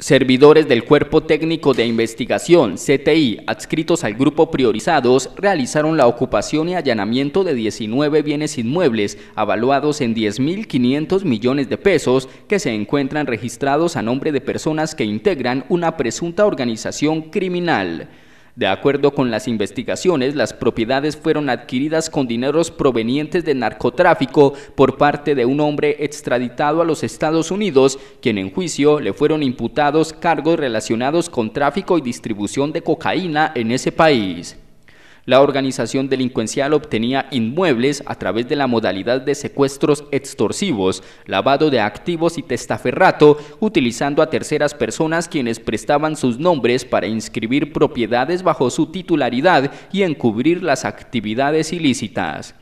Servidores del Cuerpo Técnico de Investigación, CTI, adscritos al grupo priorizados, realizaron la ocupación y allanamiento de 19 bienes inmuebles, avaluados en 10.500 millones de pesos, que se encuentran registrados a nombre de personas que integran una presunta organización criminal. De acuerdo con las investigaciones, las propiedades fueron adquiridas con dineros provenientes de narcotráfico por parte de un hombre extraditado a los Estados Unidos, quien en juicio le fueron imputados cargos relacionados con tráfico y distribución de cocaína en ese país la organización delincuencial obtenía inmuebles a través de la modalidad de secuestros extorsivos, lavado de activos y testaferrato, utilizando a terceras personas quienes prestaban sus nombres para inscribir propiedades bajo su titularidad y encubrir las actividades ilícitas.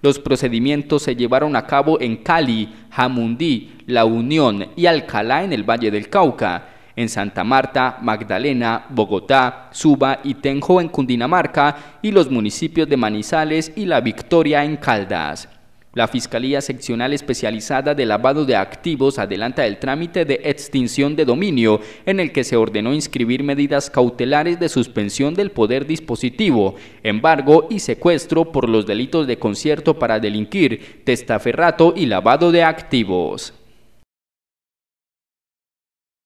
Los procedimientos se llevaron a cabo en Cali, Jamundí, La Unión y Alcalá en el Valle del Cauca en Santa Marta, Magdalena, Bogotá, Suba y Tenjo en Cundinamarca y los municipios de Manizales y La Victoria en Caldas. La Fiscalía Seccional Especializada de Lavado de Activos adelanta el trámite de extinción de dominio en el que se ordenó inscribir medidas cautelares de suspensión del poder dispositivo, embargo y secuestro por los delitos de concierto para delinquir, testaferrato y lavado de activos.